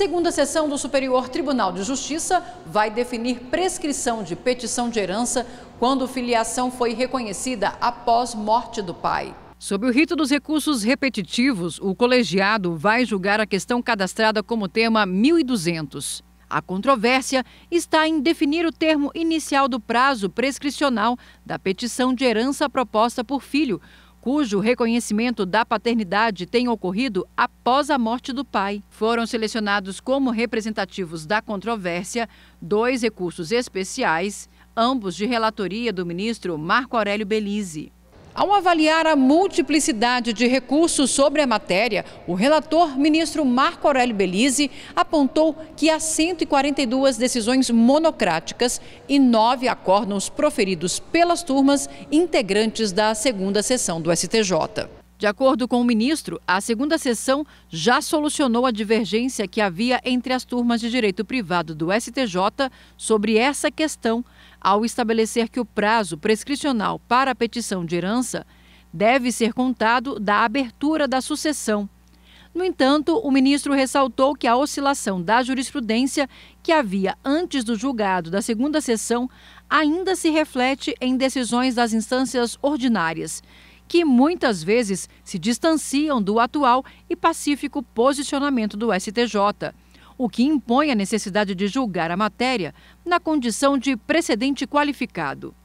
Segunda sessão do Superior Tribunal de Justiça vai definir prescrição de petição de herança quando filiação foi reconhecida após morte do pai. Sob o rito dos recursos repetitivos, o colegiado vai julgar a questão cadastrada como tema 1200. A controvérsia está em definir o termo inicial do prazo prescricional da petição de herança proposta por filho, cujo reconhecimento da paternidade tem ocorrido após a morte do pai. Foram selecionados como representativos da controvérsia dois recursos especiais, ambos de relatoria do ministro Marco Aurélio Belize. Ao avaliar a multiplicidade de recursos sobre a matéria, o relator, ministro Marco Aurélio Belize, apontou que há 142 decisões monocráticas e nove acórdãos proferidos pelas turmas integrantes da segunda sessão do STJ. De acordo com o ministro, a segunda sessão já solucionou a divergência que havia entre as turmas de direito privado do STJ sobre essa questão, ao estabelecer que o prazo prescricional para a petição de herança deve ser contado da abertura da sucessão. No entanto, o ministro ressaltou que a oscilação da jurisprudência que havia antes do julgado da segunda sessão ainda se reflete em decisões das instâncias ordinárias que muitas vezes se distanciam do atual e pacífico posicionamento do STJ, o que impõe a necessidade de julgar a matéria na condição de precedente qualificado.